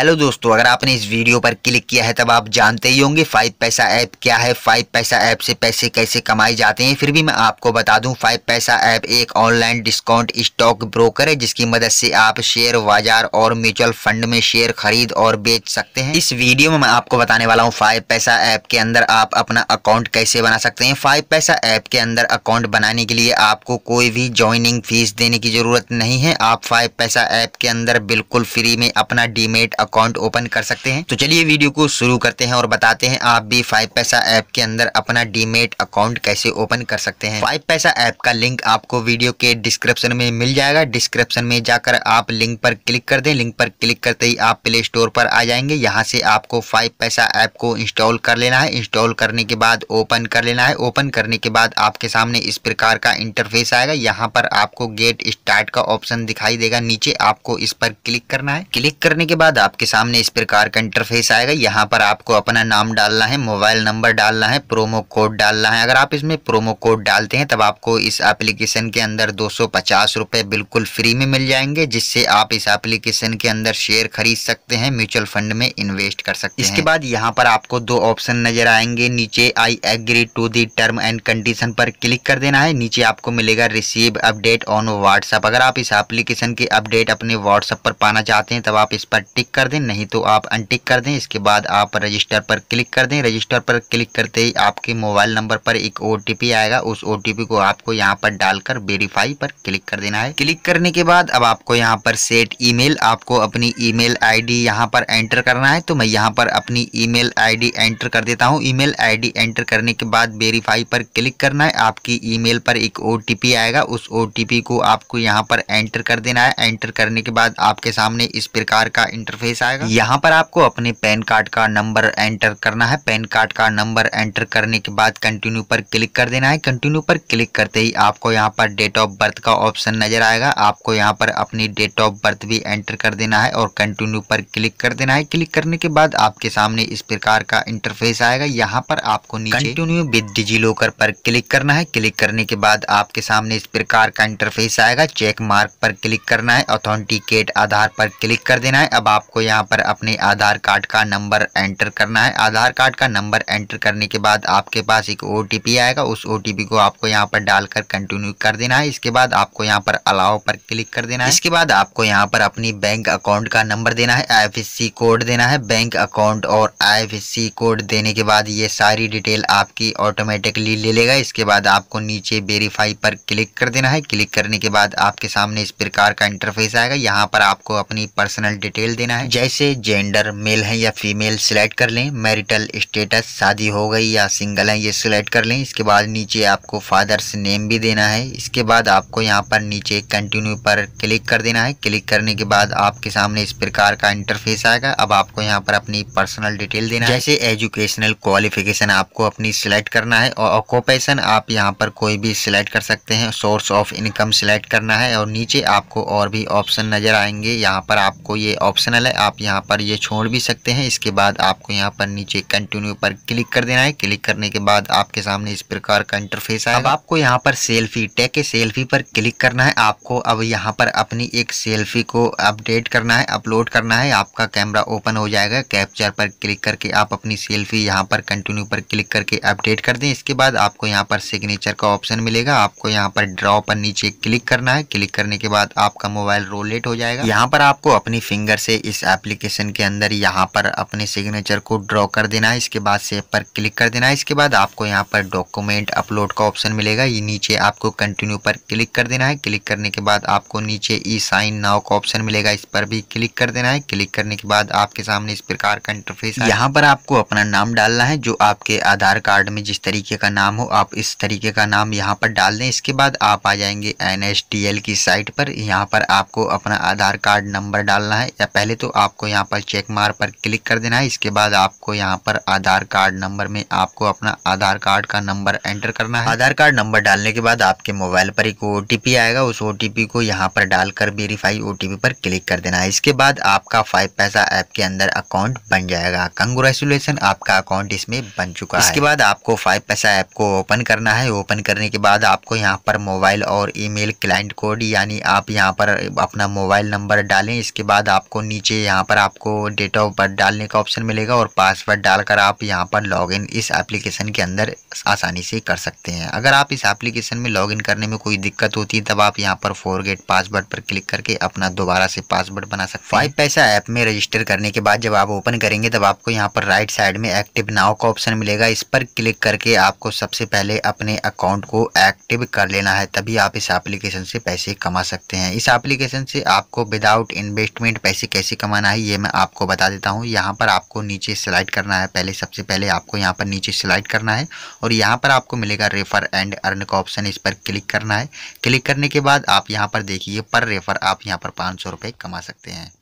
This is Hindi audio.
हेलो दोस्तों अगर आपने इस वीडियो पर क्लिक किया है तब आप जानते ही होंगे फाइव पैसा ऐप क्या है फाइव पैसा ऐप से पैसे कैसे कमाए जाते हैं फिर भी मैं आपको बता दूं फाइव पैसा ऐप एक ऑनलाइन डिस्काउंट स्टॉक ब्रोकर है जिसकी मदद से आप शेयर बाजार और म्यूचुअल फंड में शेयर खरीद और बेच सकते हैं इस वीडियो में मैं आपको बताने वाला हूँ फाइव पैसा ऐप के अंदर आप अपना अकाउंट कैसे बना सकते हैं फाइव पैसा ऐप के अंदर अकाउंट बनाने के लिए आपको कोई भी ज्वाइनिंग फीस देने की जरूरत नहीं है आप फाइव पैसा ऐप के अंदर बिल्कुल फ्री में अपना डीमेट अकाउंट ओपन कर सकते हैं तो चलिए वीडियो को शुरू करते हैं और बताते हैं आप भी फाइव पैसा ऐप के अंदर अपना डीमेट अकाउंट कैसे ओपन कर सकते हैं फाइव पैसा ऐप का लिंक आपको वीडियो के डिस्क्रिप्शन में मिल जाएगा डिस्क्रिप्शन में जाकर आप लिंक पर क्लिक कर दें लिंक पर क्लिक करते ही आप प्ले स्टोर पर आ जाएंगे यहाँ से आपको फाइव पैसा ऐप को इंस्टॉल कर लेना है इंस्टॉल करने के बाद ओपन कर लेना है ओपन करने के बाद आपके सामने इस प्रकार का इंटरफेस आएगा यहाँ पर आपको गेट स्टार्ट का ऑप्शन दिखाई देगा नीचे आपको इस पर क्लिक करना है क्लिक करने के बाद आपके आपके सामने इस प्रकार का इंटरफेस आएगा यहाँ पर आपको अपना नाम डालना है मोबाइल नंबर डालना है प्रोमो कोड डालना है अगर आप इसमें प्रोमो कोड डालते हैं तब आपको इस एप्लीकेशन के अंदर दो रुपए बिल्कुल फ्री में मिल जाएंगे जिससे आप इस एप्लीकेशन के अंदर शेयर खरीद सकते हैं म्यूचुअल फंड में इन्वेस्ट कर सकते हैं इसके बाद यहाँ पर आपको दो ऑप्शन नजर आएंगे नीचे I agree to the term and condition पर क्लिक कर देना है नीचे आपको मिलेगा रिसीव अपडेट ऑन व्हाट्सएप अगर आप इस एप्लीकेशन के अपडेट अपने व्हाट्सएप पर पाना चाहते हैं तब आप इस पर टिक कर दें नहीं तो आप अनटिक कर दें इसके बाद आप रजिस्टर पर क्लिक कर दें रजिस्टर पर क्लिक करते ही आपके मोबाइल नंबर पर एक ओ आएगा उस ओ को आपको यहाँ पर डालकर वेरीफाई पर क्लिक कर देना है क्लिक करने के बाद अब आपको यहाँ पर सेट ईमेल आपको अपनी ईमेल आईडी यहाँ पर एंटर करना है तो मैं यहाँ पर अपनी ईमेल आईडी एंटर कर देता हूँ ईमेल आईडी एंटर करने के बाद वेरीफाई पर क्लिक करना है आपकी ईमेल पर एक ओ आएगा उस ओ को आपको यहाँ पर एंटर कर देना है एंटर करने के बाद आपके सामने इस प्रकार का इंटरफेस इंटरफेस आएगा यहाँ पर आपको अपने पैन कार्ड का नंबर एंटर करना है पैन कार्ड का नंबर एंटर करने के बाद कंटिन्यू पर क्लिक कर देना है कंटिन्यू पर क्लिक करते ही आपको यहाँ पर डेट ऑफ बर्थ का ऑप्शन नजर आएगा आपको यहाँ पर अपनी डेट ऑफ बर्थ भी एंटर कर देना है और कंटिन्यू पर क्लिक कर देना है क्लिक करने के बाद आपके सामने इस प्रकार का इंटरफेस आएगा यहाँ पर आपको कंटिन्यू विद डिजी लॉकर पर क्लिक करना है क्लिक करने के बाद आपके सामने इस प्रकार का इंटरफेस आएगा चेक मार्क पर क्लिक करना है ऑथेंटिकेट आधार पर क्लिक कर देना है अब आपको यहाँ पर अपने आधार कार्ड का नंबर एंटर करना है आधार कार्ड का नंबर एंटर करने के बाद आपके पास एक ओ आएगा उस ओ को आपको यहाँ पर डालकर कंटिन्यू कर देना है इसके बाद आपको यहाँ पर अलाव पर क्लिक कर देना है इसके बाद आपको यहाँ पर अपनी बैंक अकाउंट का नंबर देना है आई कोड देना है बैंक अकाउंट और आई कोड देने के बाद ये सारी डिटेल आपकी ऑटोमेटिकली ले लेगा इसके बाद आपको नीचे वेरीफाई पर क्लिक कर देना है क्लिक करने के बाद आपके सामने इस प्रकार का इंटरफेस आएगा यहाँ पर आपको अपनी पर्सनल डिटेल देना है जैसे जेंडर मेल हैं या फीमेल सिलेक्ट कर लें मैरिटल स्टेटस शादी हो गई या सिंगल हैं ये सिलेक्ट कर लें इसके बाद नीचे आपको फादर्स नेम भी देना है इसके बाद आपको यहाँ पर नीचे कंटिन्यू पर क्लिक कर देना है क्लिक करने के बाद आपके सामने इस प्रकार का इंटरफेस आएगा अब आपको यहाँ पर अपनी पर्सनल डिटेल देना है जैसे एजुकेशनल क्वालिफिकेशन आपको अपनी सिलेक्ट करना है और ऑक्यूपेशन आप यहाँ पर कोई भी सिलेक्ट कर सकते हैं सोर्स ऑफ इनकम सिलेक्ट करना है और नीचे आपको और भी ऑप्शन नज़र आएंगे यहाँ पर आपको ये ऑप्शनल है आप यहाँ पर ये छोड़ भी सकते हैं इसके बाद आपको यहाँ पर नीचे कंटिन्यू पर क्लिक कर देना है क्लिक करने के बाद आपके सामने इस प्रकार का इंटरफेस आएगा अब आपको यहाँ पर सेल्फी टैग के सेल्फी पर क्लिक करना है आपको अब यहाँ पर अपनी एक सेल्फी को अपडेट करना है अपलोड करना है आपका कैमरा ओपन हो जाएगा कैप्चर पर क्लिक करके आप अपनी सेल्फी यहाँ पर कंटिन्यू पर क्लिक करके अपडेट कर दें इसके बाद आपको यहाँ पर सिग्नेचर का ऑप्शन मिलेगा आपको यहाँ पर ड्रॉ पर नीचे क्लिक करना है क्लिक करने के बाद आपका मोबाइल रोलेट हो जाएगा यहाँ पर आपको अपनी फिंगर से इस एप्लीकेशन के अंदर यहाँ पर अपने सिग्नेचर को ड्रॉ कर देना है इसके बाद सेव पर क्लिक कर देना है इसके बाद आपको यहाँ पर डॉक्यूमेंट अपलोड का ऑप्शन मिलेगा ये नीचे आपको कंटिन्यू पर क्लिक कर देना है क्लिक करने के बाद आपको नीचे ई साइन नाव का ऑप्शन मिलेगा इस पर भी क्लिक कर देना है क्लिक करने के बाद आपके सामने इस प्रकार का इंटरफेस यहाँ पर आपको अपना नाम डालना है जो आपके आधार कार्ड में जिस तरीके का नाम हो आप इस तरीके का नाम यहाँ पर डाल दें इसके बाद आप आ जाएंगे एन की साइट पर यहाँ पर आपको अपना आधार कार्ड नंबर डालना है या पहले तो आपको यहाँ पर चेक मार पर क्लिक कर देना है इसके बाद आपको यहाँ पर आधार कार्ड नंबर में आपको अपना आधार कार्ड का नंबर एंटर करना है आधार कार्ड नंबर डालने के बाद आपके मोबाइल पर एक ओ आएगा उस ओ को यहाँ पर डालकर वेरीफाई ओ पर क्लिक कर देना है इसके बाद आपका फाइव पैसा ऐप के अंदर अकाउंट बन जाएगा कंग्रेचुलेसन आपका अकाउंट इसमें बन चुका इसके है इसके बाद आपको फाइव पैसा ऐप को ओपन करना है ओपन करने के बाद आपको यहाँ पर मोबाइल और ई क्लाइंट कोड यानी आप यहाँ पर अपना मोबाइल नंबर डालें इसके बाद आपको नीचे यहाँ पर आपको डेट ऑफ बर्थ डालने का ऑप्शन मिलेगा और पासवर्ड डालकर आप यहाँ पर लॉगिन इस एप्लीकेशन के अंदर आसानी से कर सकते हैं अगर आप इस एप्लीकेशन में लॉगिन करने में कोई दिक्कत होती है तब आप यहाँ पर फॉरगेट पासवर्ड पर क्लिक करके अपना दोबारा से पासवर्ड बना सकते हैं फाइव पैसा ऐप में रजिस्टर करने के बाद जब आप ओपन करेंगे तब आपको यहाँ पर राइट साइड में एक्टिव नाव का ऑप्शन मिलेगा इस पर क्लिक करके आपको सबसे पहले अपने अकाउंट को एक्टिव कर लेना है तभी आप इस एप्लीकेशन से पैसे कमा सकते हैं इस एप्लीकेशन से आपको विदाउट इन्वेस्टमेंट पैसे कैसे कमा कमाना है ये मैं आपको बता देता हूँ यहाँ पर आपको नीचे स्लाइड करना है पहले सबसे पहले आपको यहाँ पर नीचे स्लाइड करना है और यहाँ पर आपको मिलेगा रेफर एंड अर्न का ऑप्शन इस पर क्लिक करना है क्लिक करने के बाद आप यहाँ पर देखिए पर रेफर आप यहाँ पर पाँच सौ कमा सकते हैं